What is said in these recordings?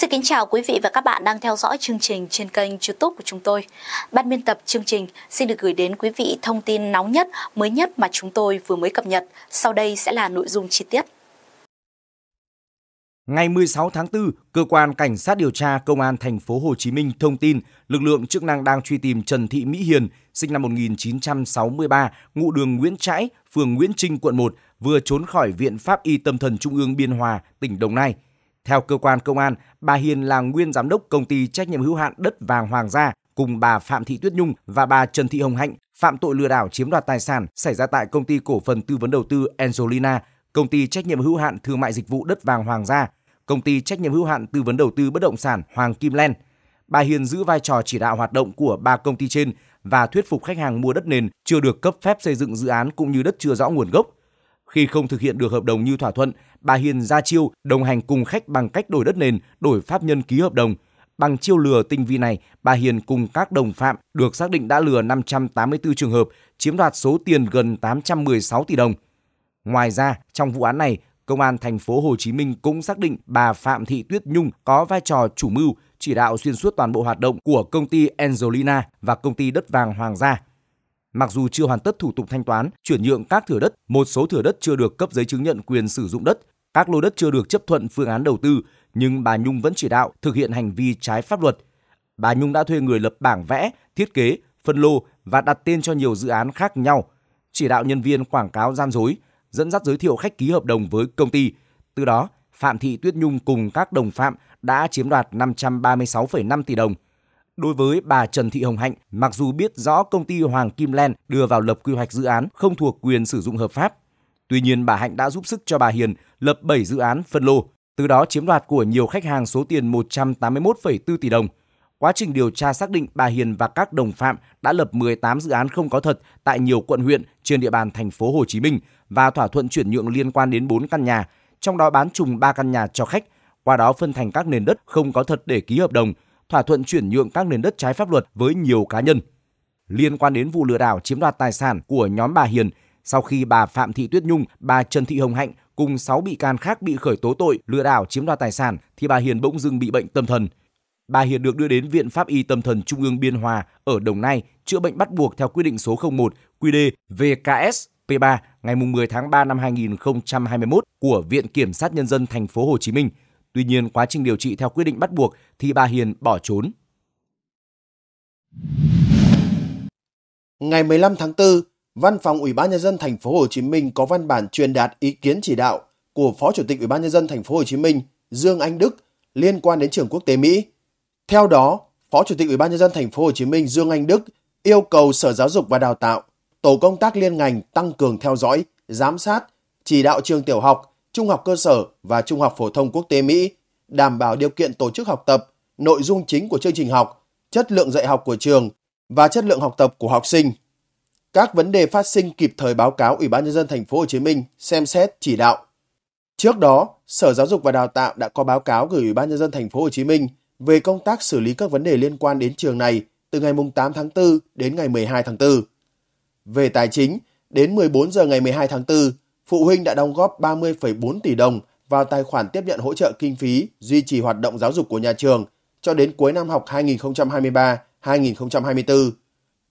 Xin kính chào quý vị và các bạn đang theo dõi chương trình trên kênh YouTube của chúng tôi. Ban biên tập chương trình xin được gửi đến quý vị thông tin nóng nhất, mới nhất mà chúng tôi vừa mới cập nhật. Sau đây sẽ là nội dung chi tiết. Ngày 16 tháng 4, cơ quan cảnh sát điều tra công an thành phố Hồ Chí Minh thông tin lực lượng chức năng đang truy tìm Trần Thị Mỹ Hiền, sinh năm 1963, ngụ đường Nguyễn Trãi, phường Nguyễn Trinh, quận 1, vừa trốn khỏi Viện Pháp y Tâm thần Trung ương Biên Hòa, tỉnh Đồng Nai – theo cơ quan công an, bà Hiền là nguyên giám đốc công ty trách nhiệm hữu hạn đất vàng Hoàng gia cùng bà Phạm Thị Tuyết Nhung và bà Trần Thị Hồng Hạnh phạm tội lừa đảo chiếm đoạt tài sản xảy ra tại công ty cổ phần tư vấn đầu tư Angelina, công ty trách nhiệm hữu hạn thương mại dịch vụ đất vàng Hoàng gia, công ty trách nhiệm hữu hạn tư vấn đầu tư bất động sản Hoàng Kim Len. Bà Hiền giữ vai trò chỉ đạo hoạt động của ba công ty trên và thuyết phục khách hàng mua đất nền chưa được cấp phép xây dựng dự án cũng như đất chưa rõ nguồn gốc khi không thực hiện được hợp đồng như thỏa thuận, bà Hiền ra chiêu đồng hành cùng khách bằng cách đổi đất nền, đổi pháp nhân ký hợp đồng. Bằng chiêu lừa tinh vi này, bà Hiền cùng các đồng phạm được xác định đã lừa 584 trường hợp, chiếm đoạt số tiền gần 816 tỷ đồng. Ngoài ra, trong vụ án này, Công an thành phố Hồ Chí Minh cũng xác định bà Phạm Thị Tuyết Nhung có vai trò chủ mưu, chỉ đạo xuyên suốt toàn bộ hoạt động của công ty Angelina và công ty đất vàng Hoàng gia mặc dù chưa hoàn tất thủ tục thanh toán, chuyển nhượng các thửa đất, một số thửa đất chưa được cấp giấy chứng nhận quyền sử dụng đất, các lô đất chưa được chấp thuận phương án đầu tư, nhưng bà Nhung vẫn chỉ đạo thực hiện hành vi trái pháp luật. Bà Nhung đã thuê người lập bảng vẽ, thiết kế, phân lô và đặt tên cho nhiều dự án khác nhau, chỉ đạo nhân viên quảng cáo gian dối, dẫn dắt giới thiệu khách ký hợp đồng với công ty. Từ đó, Phạm Thị Tuyết Nhung cùng các đồng phạm đã chiếm đoạt 536,5 tỷ đồng đối với bà Trần Thị Hồng Hạnh, mặc dù biết rõ công ty Hoàng Kim Len đưa vào lập quy hoạch dự án không thuộc quyền sử dụng hợp pháp. Tuy nhiên, bà Hạnh đã giúp sức cho bà Hiền lập 7 dự án phân lô, từ đó chiếm đoạt của nhiều khách hàng số tiền 181,4 tỷ đồng. Quá trình điều tra xác định bà Hiền và các đồng phạm đã lập 18 dự án không có thật tại nhiều quận huyện trên địa bàn thành phố Hồ Chí Minh và thỏa thuận chuyển nhượng liên quan đến 4 căn nhà, trong đó bán trùng 3 căn nhà cho khách, qua đó phân thành các nền đất không có thật để ký hợp đồng – thỏa thuận chuyển nhượng các nền đất trái pháp luật với nhiều cá nhân. Liên quan đến vụ lừa đảo chiếm đoạt tài sản của nhóm bà Hiền, sau khi bà Phạm Thị Tuyết Nhung, bà Trần Thị Hồng Hạnh cùng 6 bị can khác bị khởi tố tội lừa đảo chiếm đoạt tài sản thì bà Hiền bỗng dưng bị bệnh tâm thần. Bà Hiền được đưa đến Viện Pháp y Tâm thần Trung ương Biên Hòa ở Đồng Nai chữa bệnh bắt buộc theo quyết định số 01 QĐ VKS P3 ngày 10 tháng 3 năm 2021 của Viện Kiểm sát Nhân dân thành phố Hồ Chí Minh – Tuy nhiên, quá trình điều trị theo quyết định bắt buộc thì bà Hiền bỏ trốn. Ngày 15 tháng 4, Văn phòng Ủy ban nhân dân thành phố Hồ Chí Minh có văn bản truyền đạt ý kiến chỉ đạo của Phó Chủ tịch Ủy ban nhân dân thành phố Hồ Chí Minh Dương Anh Đức liên quan đến trường quốc tế Mỹ. Theo đó, Phó Chủ tịch Ủy ban nhân dân thành phố Hồ Chí Minh Dương Anh Đức yêu cầu Sở Giáo dục và Đào tạo, tổ công tác liên ngành tăng cường theo dõi, giám sát, chỉ đạo trường tiểu học, trung học cơ sở và trung học phổ thông quốc tế Mỹ, đảm bảo điều kiện tổ chức học tập, nội dung chính của chương trình học, chất lượng dạy học của trường và chất lượng học tập của học sinh. Các vấn đề phát sinh kịp thời báo cáo Ủy ban nhân dân thành phố Hồ Chí Minh xem xét chỉ đạo. Trước đó, Sở Giáo dục và Đào tạo đã có báo cáo gửi Ủy ban nhân dân thành phố Hồ Chí Minh về công tác xử lý các vấn đề liên quan đến trường này từ ngày 8 tháng 4 đến ngày 12 tháng 4. Về tài chính, đến 14 giờ ngày 12 tháng 4, phụ huynh đã đóng góp 30,4 tỷ đồng vào tài khoản tiếp nhận hỗ trợ kinh phí duy trì hoạt động giáo dục của nhà trường cho đến cuối năm học 2023-2024.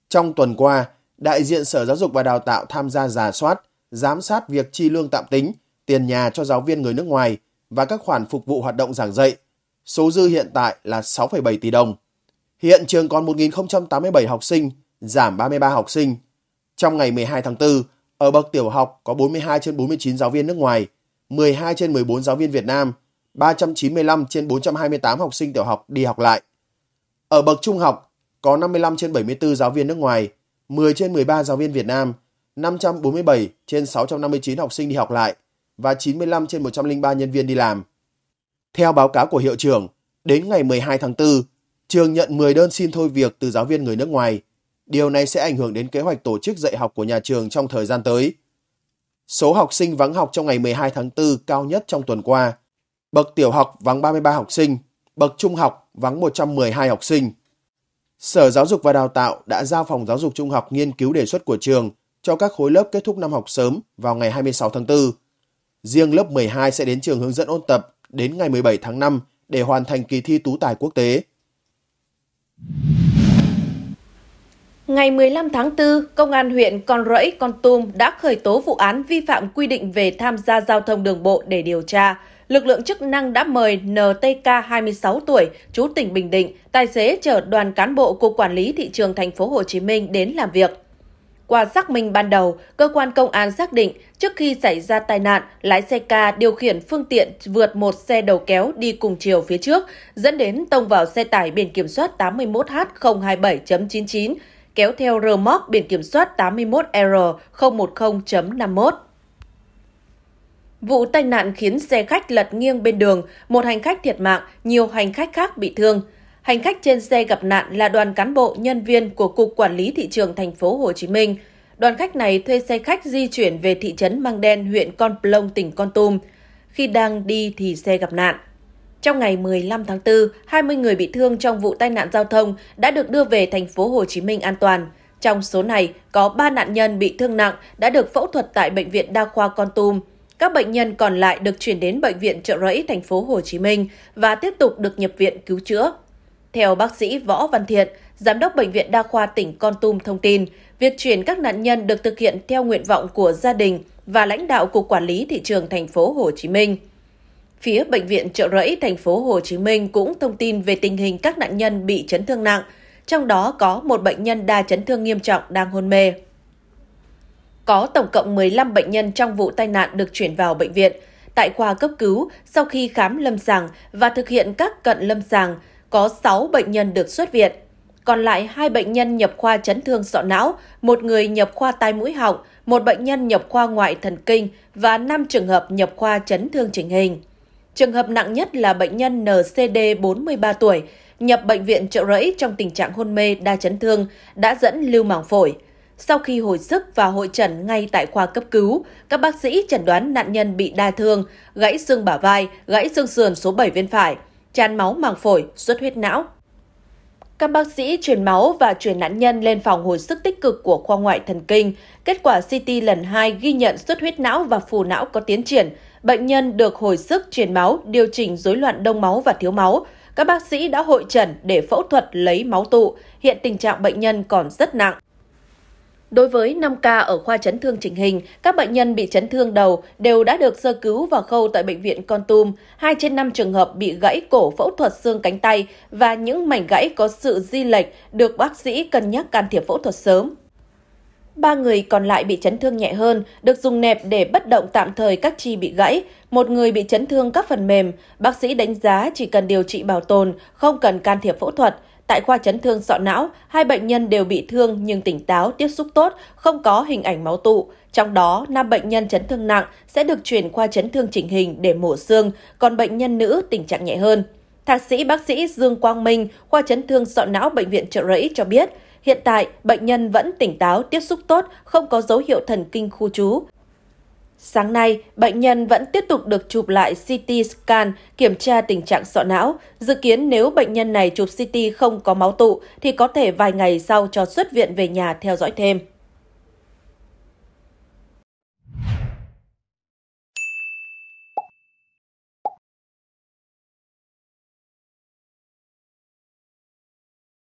Trong tuần qua, đại diện Sở Giáo dục và Đào tạo tham gia giả soát, giám sát việc chi lương tạm tính, tiền nhà cho giáo viên người nước ngoài và các khoản phục vụ hoạt động giảng dạy. Số dư hiện tại là 6,7 tỷ đồng. Hiện trường còn 1.087 học sinh, giảm 33 học sinh. Trong ngày 12 tháng 4, ở bậc tiểu học có 42 trên 49 giáo viên nước ngoài, 12 trên 14 giáo viên Việt Nam, 395 trên 428 học sinh tiểu học đi học lại. Ở bậc trung học có 55 trên 74 giáo viên nước ngoài, 10 trên 13 giáo viên Việt Nam, 547 trên 659 học sinh đi học lại và 95 trên 103 nhân viên đi làm. Theo báo cáo của hiệu trưởng, đến ngày 12 tháng 4, trường nhận 10 đơn xin thôi việc từ giáo viên người nước ngoài, Điều này sẽ ảnh hưởng đến kế hoạch tổ chức dạy học của nhà trường trong thời gian tới. Số học sinh vắng học trong ngày 12 tháng 4 cao nhất trong tuần qua. Bậc tiểu học vắng 33 học sinh, bậc trung học vắng 112 học sinh. Sở Giáo dục và Đào tạo đã giao Phòng Giáo dục Trung học nghiên cứu đề xuất của trường cho các khối lớp kết thúc năm học sớm vào ngày 26 tháng 4. Riêng lớp 12 sẽ đến trường hướng dẫn ôn tập đến ngày 17 tháng 5 để hoàn thành kỳ thi tú tài quốc tế. Ngày 15 tháng 4, Công an huyện Con Rẫy, Con Tum đã khởi tố vụ án vi phạm quy định về tham gia giao thông đường bộ để điều tra. Lực lượng chức năng đã mời NTK 26 tuổi, chú tỉnh Bình Định, tài xế chở đoàn cán bộ Cục Quản lý Thị trường Thành phố Hồ Chí Minh đến làm việc. Qua xác minh ban đầu, cơ quan công an xác định trước khi xảy ra tai nạn, lái xe ca điều khiển phương tiện vượt một xe đầu kéo đi cùng chiều phía trước, dẫn đến tông vào xe tải biển kiểm soát 81H027.99 kéo theo rơ móc biển kiểm soát 81R010.51. Vụ tai nạn khiến xe khách lật nghiêng bên đường, một hành khách thiệt mạng, nhiều hành khách khác bị thương. Hành khách trên xe gặp nạn là đoàn cán bộ nhân viên của Cục Quản lý Thị trường thành phố Hồ Chí Minh. Đoàn khách này thuê xe khách di chuyển về thị trấn Mang Đen, huyện Con Plong, tỉnh Con Tum. Khi đang đi thì xe gặp nạn. Trong ngày 15 tháng 4, 20 người bị thương trong vụ tai nạn giao thông đã được đưa về thành phố Hồ Chí Minh an toàn. Trong số này, có 3 nạn nhân bị thương nặng đã được phẫu thuật tại bệnh viện đa khoa Con Tum. Các bệnh nhân còn lại được chuyển đến bệnh viện Trợ Rẫy thành phố Hồ Chí Minh và tiếp tục được nhập viện cứu chữa. Theo bác sĩ Võ Văn Thiện, giám đốc bệnh viện đa khoa tỉnh Con Tum thông tin, việc chuyển các nạn nhân được thực hiện theo nguyện vọng của gia đình và lãnh đạo cục quản lý thị trường thành phố Hồ Chí Minh phía bệnh viện Trợ Rẫy thành phố Hồ Chí Minh cũng thông tin về tình hình các nạn nhân bị chấn thương nặng, trong đó có một bệnh nhân đa chấn thương nghiêm trọng đang hôn mê. Có tổng cộng 15 bệnh nhân trong vụ tai nạn được chuyển vào bệnh viện. Tại khoa cấp cứu, sau khi khám lâm sàng và thực hiện các cận lâm sàng, có 6 bệnh nhân được xuất viện. Còn lại hai bệnh nhân nhập khoa chấn thương sọ não, một người nhập khoa tai mũi họng, một bệnh nhân nhập khoa ngoại thần kinh và 5 trường hợp nhập khoa chấn thương chỉnh hình. Trường hợp nặng nhất là bệnh nhân NCD 43 tuổi, nhập bệnh viện trợ rẫy trong tình trạng hôn mê đa chấn thương, đã dẫn lưu màng phổi. Sau khi hồi sức và hội trần ngay tại khoa cấp cứu, các bác sĩ chẩn đoán nạn nhân bị đa thương, gãy xương bả vai, gãy xương sườn số 7 bên phải, tràn máu màng phổi, xuất huyết não. Các bác sĩ truyền máu và chuyển nạn nhân lên phòng hồi sức tích cực của khoa ngoại thần kinh. Kết quả CT lần 2 ghi nhận xuất huyết não và phù não có tiến triển, bệnh nhân được hồi sức truyền máu, điều chỉnh rối loạn đông máu và thiếu máu. Các bác sĩ đã hội trần để phẫu thuật lấy máu tụ. Hiện tình trạng bệnh nhân còn rất nặng. Đối với 5 ca ở khoa chấn thương chỉnh hình, các bệnh nhân bị chấn thương đầu đều đã được sơ cứu và khâu tại bệnh viện Con Tum. 2 trên 5 trường hợp bị gãy cổ phẫu thuật xương cánh tay và những mảnh gãy có sự di lệch được bác sĩ cân nhắc can thiệp phẫu thuật sớm. Ba người còn lại bị chấn thương nhẹ hơn, được dùng nẹp để bất động tạm thời các chi bị gãy. Một người bị chấn thương các phần mềm. Bác sĩ đánh giá chỉ cần điều trị bảo tồn, không cần can thiệp phẫu thuật. Tại khoa chấn thương sọ não, hai bệnh nhân đều bị thương nhưng tỉnh táo, tiếp xúc tốt, không có hình ảnh máu tụ. Trong đó, nam bệnh nhân chấn thương nặng sẽ được chuyển qua chấn thương chỉnh hình để mổ xương, còn bệnh nhân nữ tình trạng nhẹ hơn. Thạc sĩ bác sĩ Dương Quang Minh, khoa chấn thương sọ não Bệnh viện Trợ Rẫy cho biết, Hiện tại, bệnh nhân vẫn tỉnh táo, tiếp xúc tốt, không có dấu hiệu thần kinh khu trú. Sáng nay, bệnh nhân vẫn tiếp tục được chụp lại CT scan kiểm tra tình trạng sọ não. Dự kiến nếu bệnh nhân này chụp CT không có máu tụ thì có thể vài ngày sau cho xuất viện về nhà theo dõi thêm.